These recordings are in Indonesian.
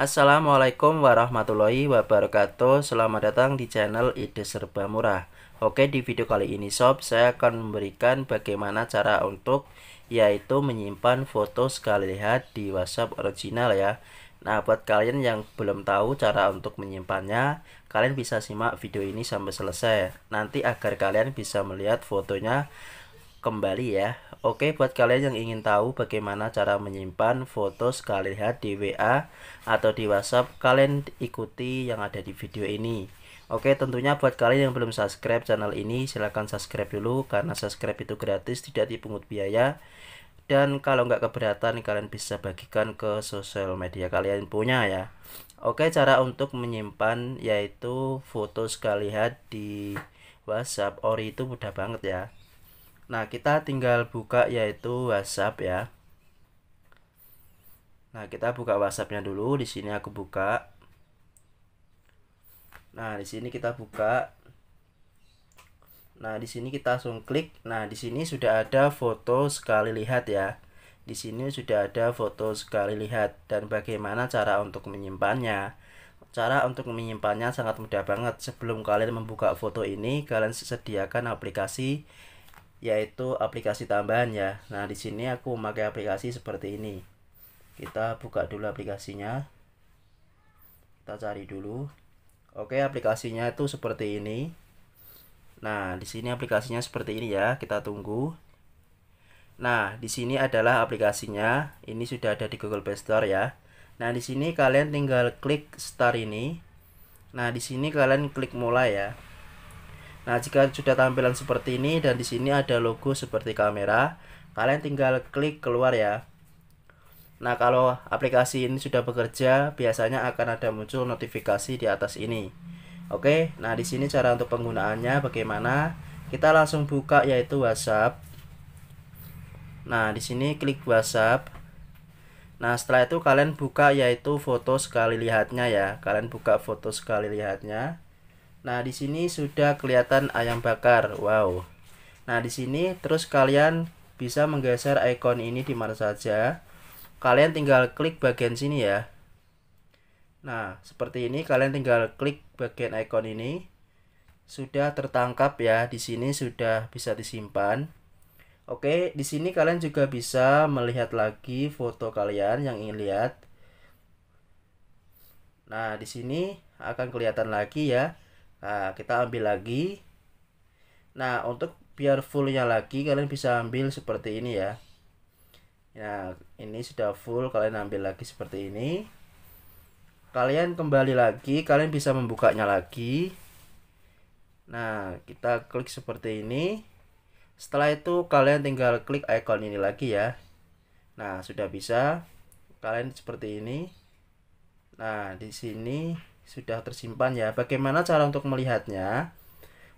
Assalamualaikum warahmatullahi wabarakatuh Selamat datang di channel ide serba murah Oke di video kali ini sob saya akan memberikan bagaimana cara untuk Yaitu menyimpan foto sekali lihat di whatsapp original ya Nah buat kalian yang belum tahu cara untuk menyimpannya Kalian bisa simak video ini sampai selesai Nanti agar kalian bisa melihat fotonya kembali ya. Oke, buat kalian yang ingin tahu bagaimana cara menyimpan foto sekali lihat di WA atau di WhatsApp, kalian ikuti yang ada di video ini. Oke, tentunya buat kalian yang belum subscribe channel ini, silahkan subscribe dulu karena subscribe itu gratis, tidak dipungut biaya. Dan kalau nggak keberatan, kalian bisa bagikan ke sosial media kalian punya ya. Oke, cara untuk menyimpan yaitu foto sekali lihat di WhatsApp. Ori itu mudah banget ya Nah, kita tinggal buka yaitu WhatsApp ya. Nah, kita buka WhatsAppnya dulu. Di sini aku buka. Nah, di sini kita buka. Nah, di sini kita langsung klik. Nah, di sini sudah ada foto sekali lihat ya. Di sini sudah ada foto sekali lihat dan bagaimana cara untuk menyimpannya. Cara untuk menyimpannya sangat mudah banget. Sebelum kalian membuka foto ini, kalian sediakan aplikasi yaitu aplikasi tambahan ya. Nah, di sini aku memakai aplikasi seperti ini. Kita buka dulu aplikasinya. Kita cari dulu. Oke, aplikasinya itu seperti ini. Nah, di sini aplikasinya seperti ini ya. Kita tunggu. Nah, di sini adalah aplikasinya. Ini sudah ada di Google Play Store ya. Nah, di sini kalian tinggal klik start ini. Nah, di sini kalian klik mulai ya. Nah, jika sudah tampilan seperti ini dan di sini ada logo seperti kamera, kalian tinggal klik keluar ya. Nah, kalau aplikasi ini sudah bekerja, biasanya akan ada muncul notifikasi di atas ini. Oke, nah di sini cara untuk penggunaannya bagaimana? Kita langsung buka yaitu WhatsApp. Nah, di sini klik WhatsApp. Nah, setelah itu kalian buka yaitu foto sekali lihatnya ya. Kalian buka foto sekali lihatnya. Nah, di sini sudah kelihatan ayam bakar. Wow. Nah, di sini terus kalian bisa menggeser icon ini di mana saja. Kalian tinggal klik bagian sini ya. Nah, seperti ini kalian tinggal klik bagian icon ini. Sudah tertangkap ya. Di sini sudah bisa disimpan. Oke, di sini kalian juga bisa melihat lagi foto kalian yang ingin lihat. Nah, di sini akan kelihatan lagi ya Nah, kita ambil lagi. Nah, untuk biar fullnya lagi kalian bisa ambil seperti ini ya. Nah, ini sudah full kalian ambil lagi seperti ini. Kalian kembali lagi, kalian bisa membukanya lagi. Nah, kita klik seperti ini. Setelah itu kalian tinggal klik icon ini lagi ya. Nah, sudah bisa. Kalian seperti ini. Nah, di sini sudah tersimpan ya. Bagaimana cara untuk melihatnya?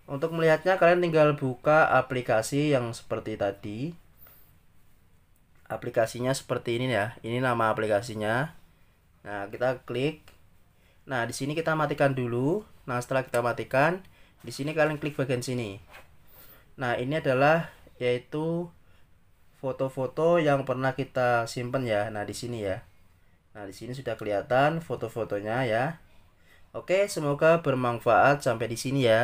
Untuk melihatnya kalian tinggal buka aplikasi yang seperti tadi. Aplikasinya seperti ini ya. Ini nama aplikasinya. Nah, kita klik. Nah, di sini kita matikan dulu. Nah, setelah kita matikan, di sini kalian klik bagian sini. Nah, ini adalah yaitu foto-foto yang pernah kita simpan ya. Nah, di sini ya. Nah, di sini sudah kelihatan foto-fotonya ya. Oke, semoga bermanfaat sampai di sini ya.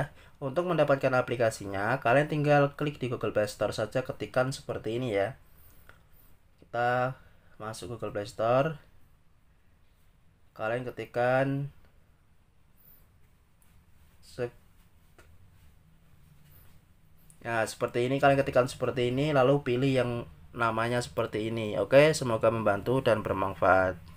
Untuk mendapatkan aplikasinya, kalian tinggal klik di Google Play Store saja ketikan seperti ini ya. Kita masuk Google Play Store. Kalian ketikkan Ya, Nah, seperti ini kalian ketikkan seperti ini lalu pilih yang namanya seperti ini. Oke, semoga membantu dan bermanfaat.